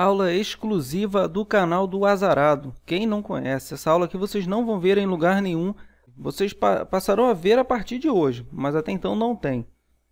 aula exclusiva do canal do Azarado. Quem não conhece, essa aula que vocês não vão ver em lugar nenhum, vocês pa passarão a ver a partir de hoje, mas até então não tem.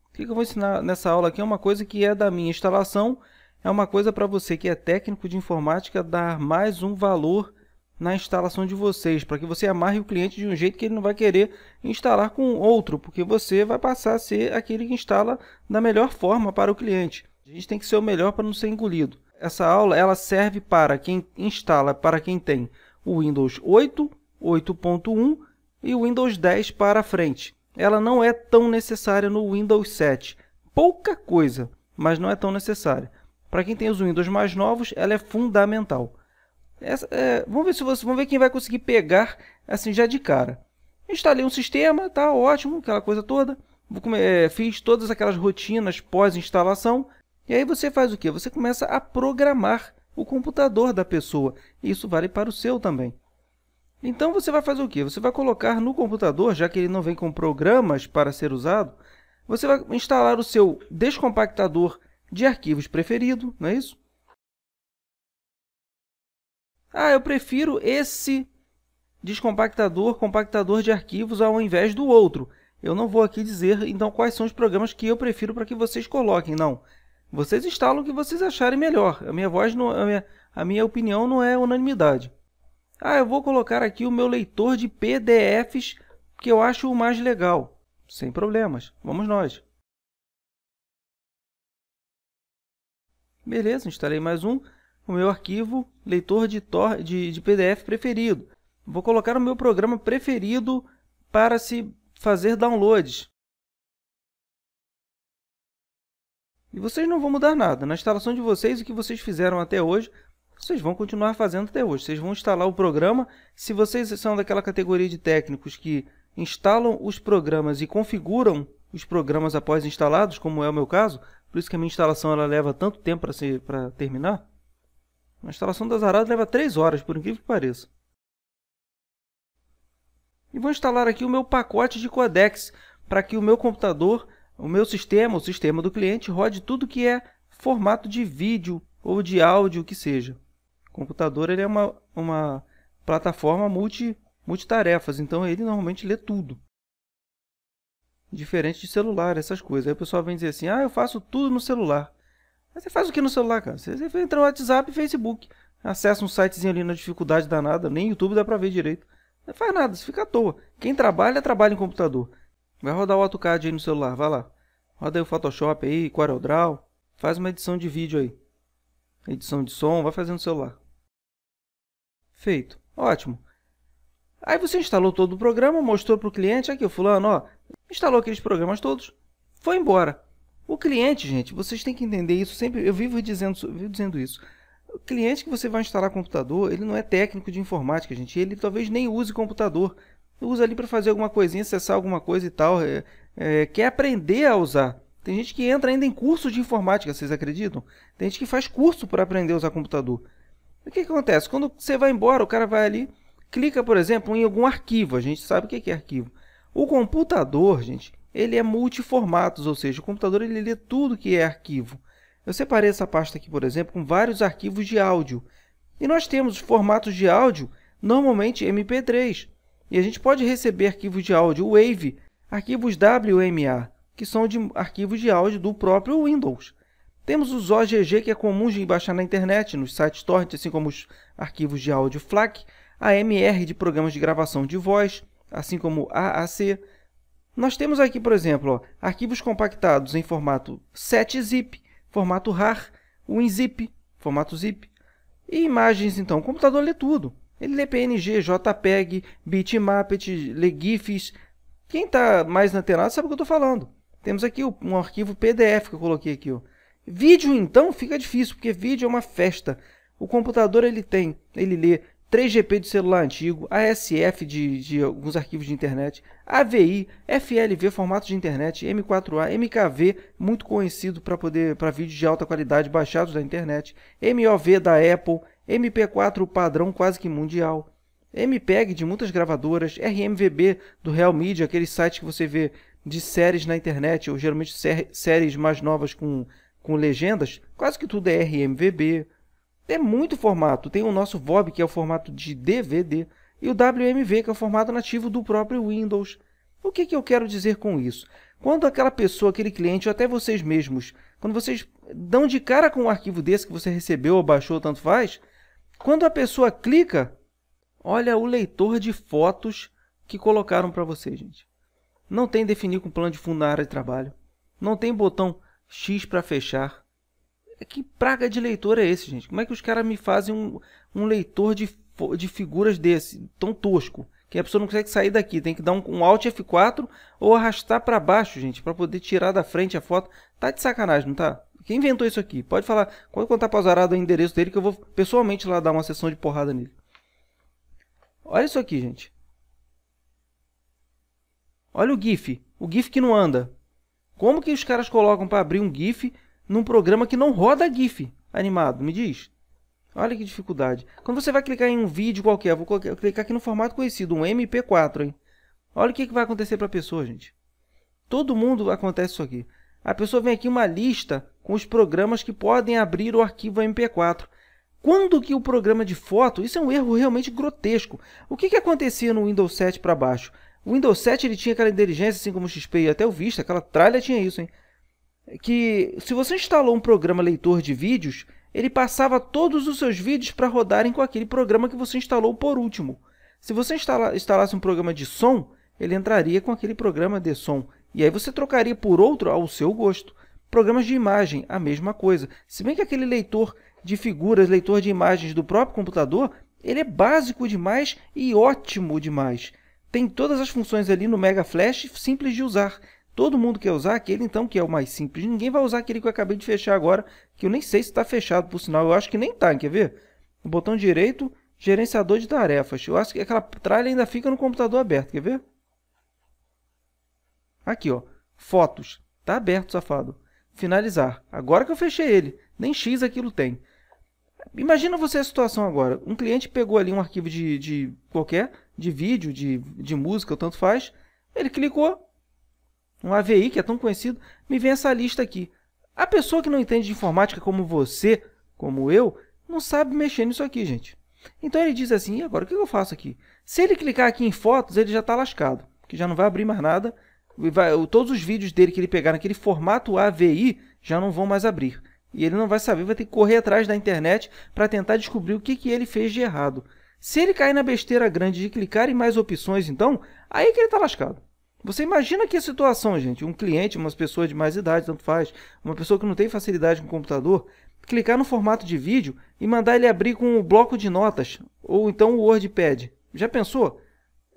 O que eu vou ensinar nessa aula aqui é uma coisa que é da minha instalação, é uma coisa para você que é técnico de informática dar mais um valor na instalação de vocês, para que você amarre o cliente de um jeito que ele não vai querer instalar com outro, porque você vai passar a ser aquele que instala da melhor forma para o cliente. A gente tem que ser o melhor para não ser engolido essa aula ela serve para quem instala, para quem tem o Windows 8, 8.1 e o Windows 10 para frente. Ela não é tão necessária no Windows 7. Pouca coisa, mas não é tão necessária. Para quem tem os Windows mais novos, ela é fundamental. Essa, é, vamos ver se você, vamos ver quem vai conseguir pegar assim já de cara. Instalei um sistema, tá ótimo, aquela coisa toda. Vou, é, fiz todas aquelas rotinas pós-instalação e aí você faz o quê? Você começa a programar o computador da pessoa. Isso vale para o seu também. Então você vai fazer o quê? Você vai colocar no computador, já que ele não vem com programas para ser usado, você vai instalar o seu descompactador de arquivos preferido, não é isso? Ah, eu prefiro esse descompactador, compactador de arquivos ao invés do outro. Eu não vou aqui dizer, então, quais são os programas que eu prefiro para que vocês coloquem, não. Vocês instalam o que vocês acharem melhor. A minha voz não, a minha, a minha opinião não é unanimidade. Ah, eu vou colocar aqui o meu leitor de PDFs que eu acho o mais legal. Sem problemas. Vamos nós. Beleza, instalei mais um, o meu arquivo leitor de, tor de, de PDF preferido. Vou colocar o meu programa preferido para se fazer downloads. E vocês não vão mudar nada. Na instalação de vocês, o que vocês fizeram até hoje, vocês vão continuar fazendo até hoje. Vocês vão instalar o programa. Se vocês são daquela categoria de técnicos que instalam os programas e configuram os programas após instalados, como é o meu caso, por isso que a minha instalação ela leva tanto tempo para terminar. A instalação da Zarada leva 3 horas, por incrível que pareça. E vou instalar aqui o meu pacote de codecs, para que o meu computador o meu sistema, o sistema do cliente, rode tudo que é formato de vídeo ou de áudio, o que seja. O computador ele é uma, uma plataforma multi, multitarefas, então ele normalmente lê tudo. Diferente de celular, essas coisas. Aí o pessoal vem dizer assim, ah, eu faço tudo no celular. Mas você faz o que no celular, cara? Você, entra no WhatsApp e Facebook. Acessa um sitezinho ali na dificuldade danada, nem YouTube dá pra ver direito. Não faz nada, você fica à toa. Quem trabalha, trabalha em computador. Vai rodar o AutoCAD aí no celular, vai lá. Roda aí o Photoshop aí, CorelDRAW. Faz uma edição de vídeo aí. Edição de som, vai fazendo no celular. Feito. Ótimo. Aí você instalou todo o programa, mostrou para o cliente, aqui o fulano, ó, instalou aqueles programas todos, foi embora. O cliente, gente, vocês têm que entender isso, sempre eu vivo dizendo, vivo dizendo isso. O cliente que você vai instalar computador, ele não é técnico de informática, gente, ele talvez nem use computador usa ali para fazer alguma coisinha, acessar alguma coisa e tal. É, é, quer aprender a usar. Tem gente que entra ainda em curso de informática, vocês acreditam? Tem gente que faz curso para aprender a usar computador. O que, acontece? Quando você vai embora, o cara vai ali, clica, por exemplo, em algum arquivo. A gente sabe o que é arquivo. O computador, gente, ele é multiformatos, ou seja, o computador ele lê tudo que é arquivo. Eu separei essa pasta aqui, por exemplo, com vários arquivos de áudio. E nós temos formatos de áudio, normalmente MP3. E a gente pode receber arquivos de áudio WAV, arquivos WMA, que são de arquivos de áudio do próprio Windows. Temos os OGG, que é comum de baixar na internet, nos sites torrent, assim como os arquivos de áudio FLAC, AMR de programas de gravação de voz, assim como AAC. Nós temos aqui, por exemplo, ó, arquivos compactados em formato 7-zip, formato RAR, WinZip, formato ZIP, e imagens, então. O computador lê tudo. Ele lê PNG, JPEG, bitmap, Legifs. GIFs. Quem está mais na antenado sabe o que eu estou falando. Temos aqui um arquivo PDF que eu coloquei aqui. Ó. Vídeo, então, fica difícil, porque vídeo é uma festa. O computador ele tem, ele lê 3GP de celular antigo, ASF de, de alguns arquivos de internet, AVI, FLV, formato de internet, M4A, MKV, muito conhecido para poder para vídeos de alta qualidade baixados da internet, MOV da Apple, MP4 padrão quase que mundial, MPEG de muitas gravadoras, RMVB do Real Media, aqueles sites que você vê de séries na internet, ou geralmente séries mais novas com, com legendas, quase que tudo é RMVB. É muito formato. Tem o nosso VOB, que é o formato de DVD, e o WMV, que é o formato nativo do próprio Windows. O que, que eu quero dizer com isso? Quando aquela pessoa, aquele cliente, ou até vocês mesmos, quando vocês dão de cara com um arquivo desse que você recebeu ou baixou, tanto faz, quando a pessoa clica, olha o leitor de fotos que colocaram para você, gente. Não tem definir com plano de fundo na área de trabalho. Não tem botão X para fechar. É que praga de leitor é esse, gente? Como é que os caras me fazem um, um leitor de, de figuras desse, tão tosco? Que a pessoa não consegue sair daqui, tem que dar um, um Alt F4 ou arrastar para baixo, gente, para poder tirar da frente a foto. Tá de sacanagem, não tá? Quem inventou isso aqui? Pode falar, quando contar para o azarado o endereço dele que eu vou pessoalmente lá dar uma sessão de porrada nele. Olha isso aqui, gente. Olha o GIF. O GIF que não anda. Como que os caras colocam para abrir um GIF num programa que não roda GIF animado? Me diz. Olha que dificuldade. Quando você vai clicar em um vídeo qualquer, vou clicar aqui no formato conhecido, um MP4, hein? Olha o que vai acontecer para a pessoa, gente. Todo mundo acontece isso aqui a pessoa vem aqui uma lista com os programas que podem abrir o arquivo MP4. Quando que o programa de foto, isso é um erro realmente grotesco. O que, que acontecia no Windows 7 para baixo? O Windows 7 ele tinha aquela inteligência, assim como o XP e até o Vista, aquela tralha tinha isso, hein? Que se você instalou um programa leitor de vídeos, ele passava todos os seus vídeos para rodarem com aquele programa que você instalou por último. Se você instala, instalasse um programa de som, ele entraria com aquele programa de som. E aí você trocaria por outro ao seu gosto. Programas de imagem, a mesma coisa. Se bem que aquele leitor de figuras, leitor de imagens do próprio computador, ele é básico demais e ótimo demais. Tem todas as funções ali no Mega Flash simples de usar. Todo mundo quer usar aquele, então, que é o mais simples. Ninguém vai usar aquele que eu acabei de fechar agora, que eu nem sei se está fechado, por sinal. Eu acho que nem está, quer ver? O botão direito, gerenciador de tarefas. Eu acho que aquela tralha ainda fica no computador aberto, quer ver? Aqui, ó, fotos. Tá aberto, safado. Finalizar. Agora que eu fechei ele. Nem X aquilo tem. Imagina você a situação agora. Um cliente pegou ali um arquivo de, de qualquer, de vídeo, de, de música, tanto faz. Ele clicou. Um AVI, que é tão conhecido. Me vem essa lista aqui. A pessoa que não entende de informática como você, como eu, não sabe mexer nisso aqui, gente. Então ele diz assim, e agora o que eu faço aqui? Se ele clicar aqui em fotos, ele já está lascado, que já não vai abrir mais nada todos os vídeos dele que ele pegar naquele formato AVI já não vão mais abrir. E ele não vai saber, vai ter que correr atrás da internet para tentar descobrir o que, que ele fez de errado. Se ele cair na besteira grande de clicar em mais opções, então, aí é que ele está lascado. Você imagina que a situação, gente, um cliente, uma pessoa de mais idade, tanto faz, uma pessoa que não tem facilidade com o computador, clicar no formato de vídeo e mandar ele abrir com o um bloco de notas, ou então o WordPad. Já pensou?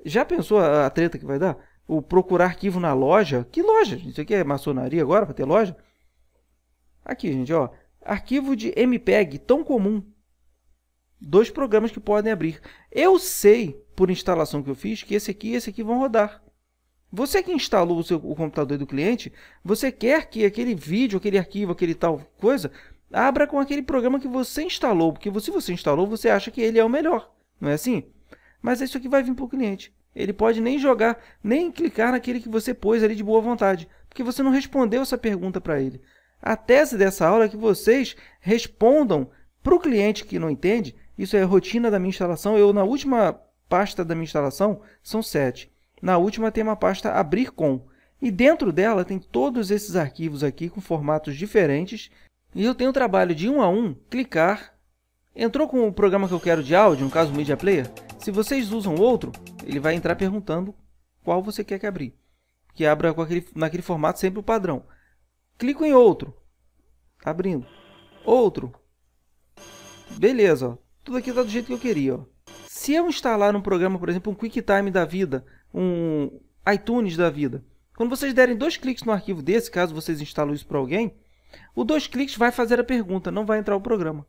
Já pensou a treta que vai dar? o procurar arquivo na loja. Que loja? Isso aqui é maçonaria agora para ter loja? Aqui, gente, ó. Arquivo de MPEG, tão comum. Dois programas que podem abrir. Eu sei, por instalação que eu fiz, que esse aqui e esse aqui vão rodar. Você que instalou o, seu, o computador do cliente, você quer que aquele vídeo, aquele arquivo, aquele tal coisa, abra com aquele programa que você instalou. Porque se você instalou, você acha que ele é o melhor. Não é assim? Mas isso aqui vai vir para o cliente. Ele pode nem jogar, nem clicar naquele que você pôs ali de boa vontade, porque você não respondeu essa pergunta para ele. A tese dessa aula é que vocês respondam para o cliente que não entende, isso é rotina da minha instalação, eu na última pasta da minha instalação são sete. Na última tem uma pasta abrir com. E dentro dela tem todos esses arquivos aqui com formatos diferentes. E eu tenho o trabalho de um a um, clicar. Entrou com o programa que eu quero de áudio, no caso Media Player, se vocês usam outro, ele vai entrar perguntando qual você quer que abra, Que abra aquele, naquele formato sempre o padrão. Clico em outro. Tá abrindo. Outro. Beleza, ó. Tudo aqui está do jeito que eu queria, ó. Se eu instalar um programa, por exemplo, um QuickTime da vida, um iTunes da vida, quando vocês derem dois cliques no arquivo desse, caso vocês instalem isso para alguém, o dois cliques vai fazer a pergunta, não vai entrar o programa.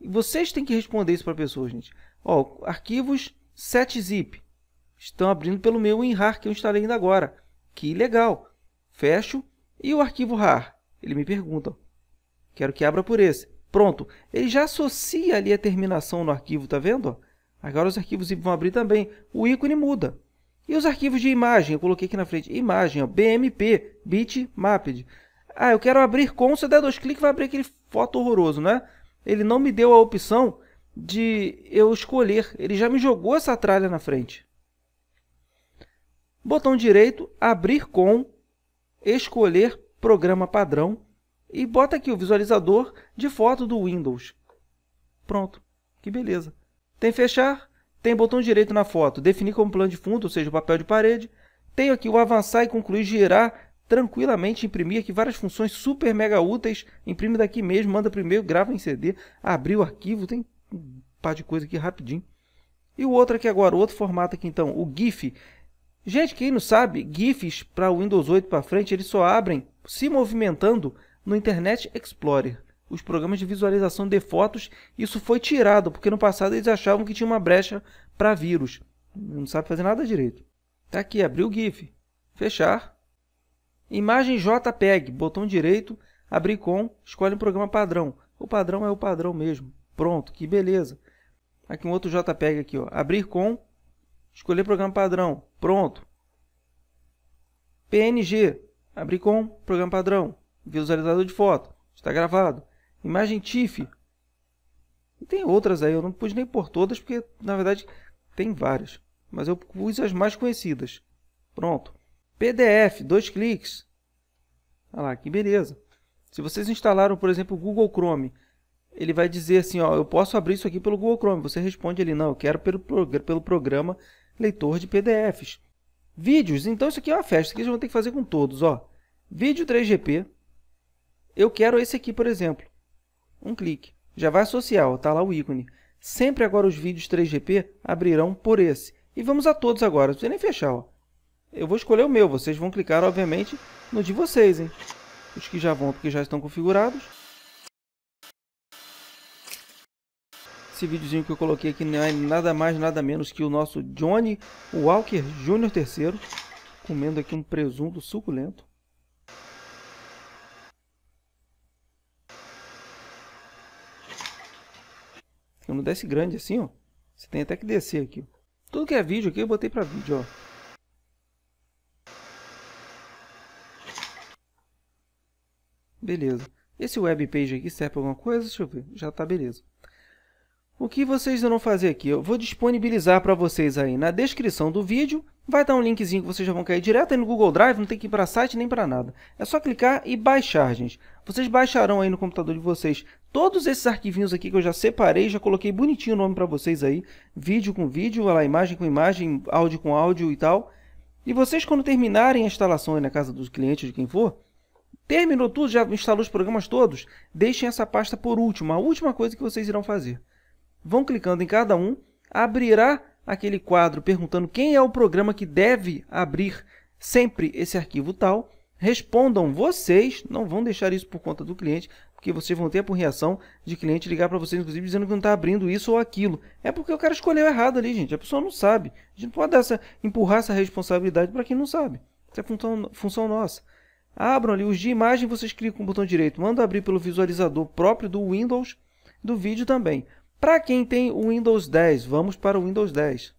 E vocês têm que responder isso para a pessoa, gente. Ó, arquivos 7-zip estão abrindo pelo meu WinRAR que eu instalei ainda agora. Que legal! Fecho e o arquivo RAR? Ele me pergunta. Quero que abra por esse. Pronto, ele já associa ali a terminação no arquivo, tá vendo? Agora os arquivos zip vão abrir também. O ícone muda. E os arquivos de imagem? Eu coloquei aqui na frente. Imagem, ó, BMP, bitmapped. Ah, eu quero abrir com, você dá dois cliques vai abrir aquele foto horroroso, né? Ele não me deu a opção de eu escolher. Ele já me jogou essa tralha na frente. Botão direito, abrir com, escolher programa padrão e bota aqui o visualizador de foto do Windows. Pronto, que beleza. Tem fechar, tem botão direito na foto, definir como plano de fundo, ou seja, o papel de parede. Tenho aqui o avançar e concluir, girar tranquilamente, imprimir aqui várias funções super mega úteis. Imprime daqui mesmo, manda primeiro, grava em CD, abrir o arquivo, tem um par de coisa aqui rapidinho. E o outro aqui agora, outro formato aqui então, o GIF. Gente, quem não sabe, GIFs para o Windows 8 para frente, eles só abrem se movimentando no Internet Explorer. Os programas de visualização de fotos, isso foi tirado, porque no passado eles achavam que tinha uma brecha para vírus. Não sabe fazer nada direito. Tá aqui, abriu o GIF. Fechar. Imagem JPEG, botão direito, abrir com, escolhe um programa padrão. O padrão é o padrão mesmo. Pronto, que beleza. Aqui um outro JPEG aqui, ó. Abrir com, escolher programa padrão. Pronto. PNG, abrir com, programa padrão. Visualizador de foto, está gravado. Imagem TIFF. E tem outras aí, eu não pude nem por todas, porque na verdade tem várias. Mas eu pus as mais conhecidas. Pronto. PDF, dois cliques. Olha lá, que beleza. Se vocês instalaram, por exemplo, o Google Chrome ele vai dizer assim, ó, eu posso abrir isso aqui pelo Google Chrome. Você responde ali, não, eu quero pelo, pelo programa leitor de PDFs. Vídeos, então isso aqui é uma festa, isso aqui eles vão ter que fazer com todos, ó. Vídeo 3GP, eu quero esse aqui, por exemplo. Um clique, já vai associar, ó, tá lá o ícone. Sempre agora os vídeos 3GP abrirão por esse. E vamos a todos agora, não precisa nem fechar, ó. Eu vou escolher o meu, vocês vão clicar, obviamente, no de vocês, hein. Os que já vão, porque já estão configurados. Esse videozinho que eu coloquei aqui não é nada mais, nada menos que o nosso Johnny Walker Jr. III, comendo aqui um presunto suculento. não desce grande assim, ó, você tem até que descer aqui. Tudo que é vídeo aqui eu botei para vídeo, ó. Beleza. Esse web page aqui serve para alguma coisa? Deixa eu ver. Já tá beleza. O que vocês irão fazer aqui? Eu vou disponibilizar para vocês aí na descrição do vídeo. Vai estar um linkzinho que vocês já vão cair direto aí no Google Drive, não tem que ir para site nem para nada. É só clicar e baixar, gente. Vocês baixarão aí no computador de vocês todos esses arquivinhos aqui que eu já separei, já coloquei bonitinho o nome para vocês aí. Vídeo com vídeo, lá, imagem com imagem, áudio com áudio e tal. E vocês, quando terminarem a instalação aí na casa dos clientes, de quem for, terminou tudo, já instalou os programas todos, deixem essa pasta por último, a última coisa que vocês irão fazer vão clicando em cada um, abrirá aquele quadro perguntando quem é o programa que deve abrir sempre esse arquivo tal. Respondam vocês, não vão deixar isso por conta do cliente, porque vocês vão ter por reação de cliente ligar para vocês, inclusive, dizendo que não está abrindo isso ou aquilo. É porque o cara escolheu errado ali, gente. A pessoa não sabe. A gente não pode essa, empurrar essa responsabilidade para quem não sabe. Isso é função, função nossa. Abram ali os de imagem, vocês clicam com o botão direito. Manda abrir pelo visualizador próprio do Windows, do vídeo também. Para quem tem o Windows 10, vamos para o Windows 10.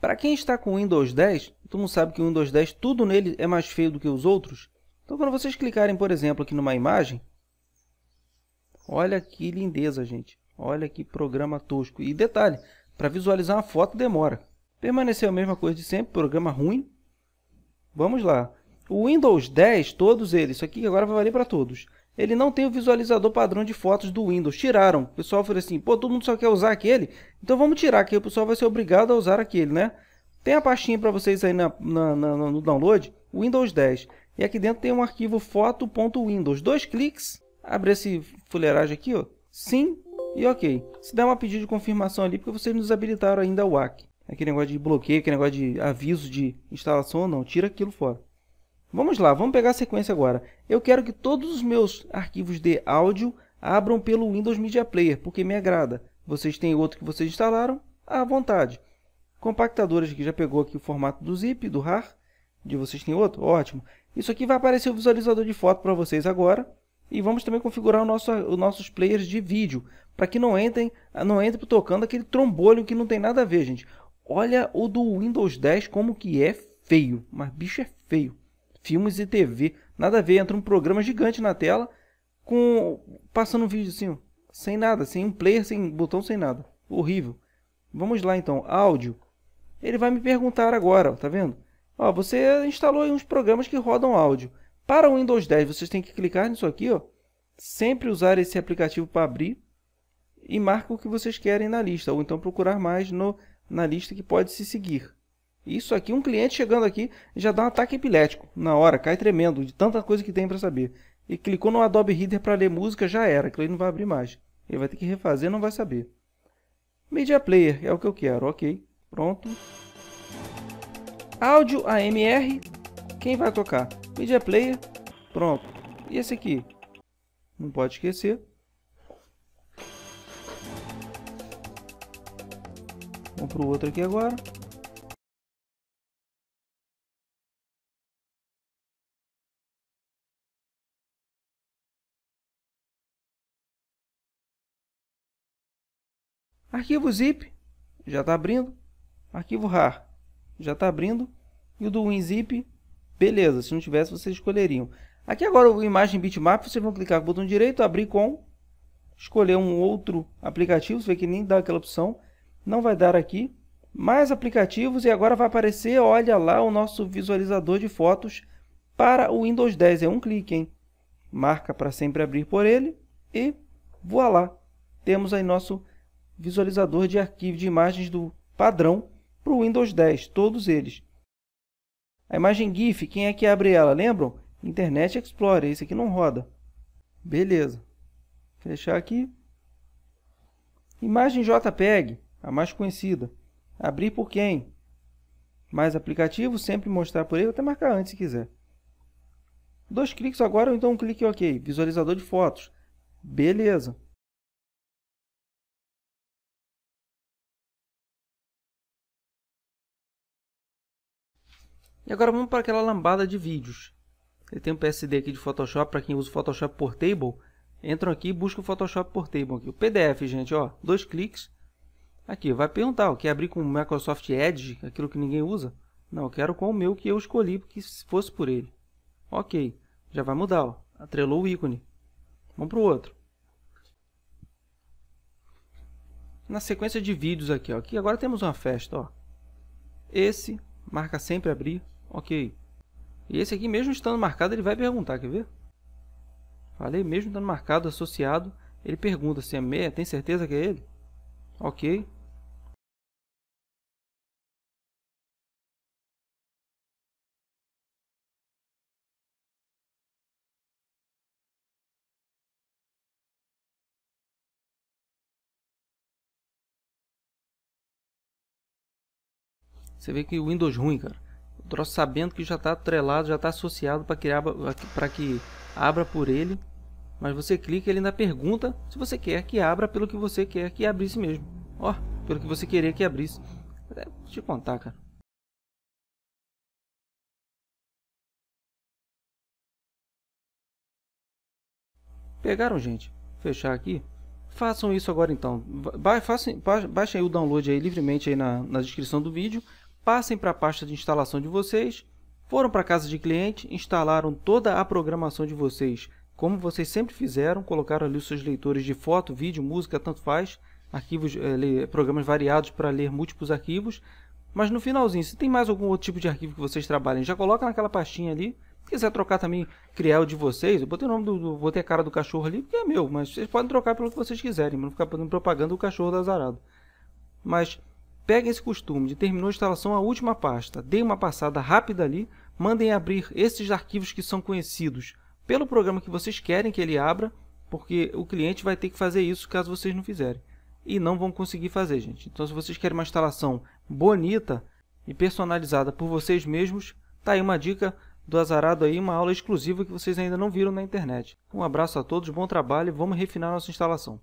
Para quem está com o Windows 10, todo mundo sabe que o Windows 10, tudo nele é mais feio do que os outros. Então quando vocês clicarem, por exemplo, aqui numa imagem, olha que lindeza, gente. Olha que programa tosco. E detalhe, para visualizar uma foto demora. Permaneceu a mesma coisa de sempre, programa ruim. Vamos lá. O Windows 10, todos eles, isso aqui agora vai valer para todos ele não tem o visualizador padrão de fotos do Windows. Tiraram. O pessoal falou assim, pô, todo mundo só quer usar aquele? Então vamos tirar, que o pessoal vai ser obrigado a usar aquele, né? Tem a pastinha para vocês aí na, na, na, no download, Windows 10. E aqui dentro tem um arquivo foto.windows. Dois cliques, abre esse fuleiragem aqui, ó. Sim e ok. Se der uma pedida de confirmação ali, porque vocês não desabilitaram ainda o AC. Aquele negócio de bloqueio, aquele negócio de aviso de instalação ou não, tira aquilo fora. Vamos lá, vamos pegar a sequência agora. Eu quero que todos os meus arquivos de áudio abram pelo Windows Media Player, porque me agrada. Vocês têm outro que vocês instalaram? À vontade. Compactadores que já pegou aqui o formato do zip, do RAR. De vocês tem outro? Ótimo. Isso aqui vai aparecer o visualizador de foto para vocês agora. E vamos também configurar nosso, os nossos players de vídeo, para que não entrem, não entre tocando aquele trombolho que não tem nada a ver, gente. Olha o do Windows 10 como que é feio, mas bicho é feio filmes e TV. Nada a ver, entra um programa gigante na tela com passando um vídeo assim, sem nada, sem um player, sem botão, sem nada. Horrível. Vamos lá então, áudio. Ele vai me perguntar agora, tá vendo? Ó, você instalou uns programas que rodam áudio. Para o Windows 10, vocês têm que clicar nisso aqui, ó. Sempre usar esse aplicativo para abrir e marca o que vocês querem na lista, ou então procurar mais no, na lista que pode se seguir. Isso aqui, um cliente chegando aqui já dá um ataque epilético na hora, cai tremendo de tanta coisa que tem para saber. E clicou no Adobe Reader para ler música, já era, que ele não vai abrir mais. Ele vai ter que refazer, não vai saber. Media Player é o que eu quero, ok, pronto. Áudio AMR, quem vai tocar? Media Player, pronto. E esse aqui? Não pode esquecer. Vamos para o outro aqui agora. Arquivo zip, já está abrindo. Arquivo RAR, já está abrindo. E o do WinZip, beleza, se não tivesse vocês escolheriam. Aqui agora o imagem bitmap, vocês vão clicar com o botão direito, abrir com, escolher um outro aplicativo, você vê que nem dá aquela opção, não vai dar aqui. Mais aplicativos e agora vai aparecer, olha lá, o nosso visualizador de fotos para o Windows 10, é um clique, hein? Marca para sempre abrir por ele e voa lá, temos aí nosso visualizador de arquivo de imagens do padrão para o Windows 10, todos eles. A imagem GIF, quem é que abre ela? Lembram? Internet Explorer, isso aqui não roda. Beleza. Fechar aqui. Imagem JPEG, a mais conhecida. Abrir por quem? Mais aplicativo, sempre mostrar por ele, até marcar antes se quiser. Dois cliques agora, ou então um clique OK. Visualizador de fotos. Beleza. E agora vamos para aquela lambada de vídeos. Eu tenho um PSD aqui de Photoshop, para quem usa o Photoshop Portable, entram aqui e buscam o Photoshop Portable aqui. O PDF, gente, ó, dois cliques. Aqui, vai perguntar, ó, quer abrir com o Microsoft Edge, aquilo que ninguém usa? Não, eu quero com o meu que eu escolhi, porque se fosse por ele. Ok, já vai mudar, ó, atrelou o ícone. Vamos para o outro. Na sequência de vídeos aqui, ó, aqui agora temos uma festa, ó. Esse, marca sempre abrir, Ok. E esse aqui, mesmo estando marcado, ele vai perguntar, quer ver? Falei, mesmo estando marcado, associado, ele pergunta se é meia, tem certeza que é ele? Ok. Você vê que o Windows ruim, cara troço sabendo que já está atrelado, já está associado para que, abra, que abra por ele. Mas você clica e ele ainda pergunta se você quer que abra pelo que você quer que abrisse mesmo. Ó, oh, pelo que você queria que abrisse. É, deixa eu te contar, cara. Pegaram, gente? Fechar aqui. Façam isso agora então. Ba façam, baixem o download aí livremente aí na, na descrição do vídeo passem para a pasta de instalação de vocês, foram para a casa de cliente, instalaram toda a programação de vocês, como vocês sempre fizeram, colocaram ali os seus leitores de foto, vídeo, música, tanto faz, arquivos, eh, programas variados para ler múltiplos arquivos, mas no finalzinho, se tem mais algum outro tipo de arquivo que vocês trabalhem, já coloca naquela pastinha ali, se quiser trocar também, criar o de vocês, eu botei o nome do, do botei a cara do cachorro ali, porque é meu, mas vocês podem trocar pelo que vocês quiserem, não ficar propagando o cachorro do azarado. Mas Peguem esse costume de terminou a instalação a última pasta, deem uma passada rápida ali, mandem abrir esses arquivos que são conhecidos pelo programa que vocês querem que ele abra, porque o cliente vai ter que fazer isso caso vocês não fizerem. E não vão conseguir fazer, gente. Então, se vocês querem uma instalação bonita e personalizada por vocês mesmos, tá aí uma dica do Azarado aí, uma aula exclusiva que vocês ainda não viram na internet. Um abraço a todos, bom trabalho e vamos refinar nossa instalação.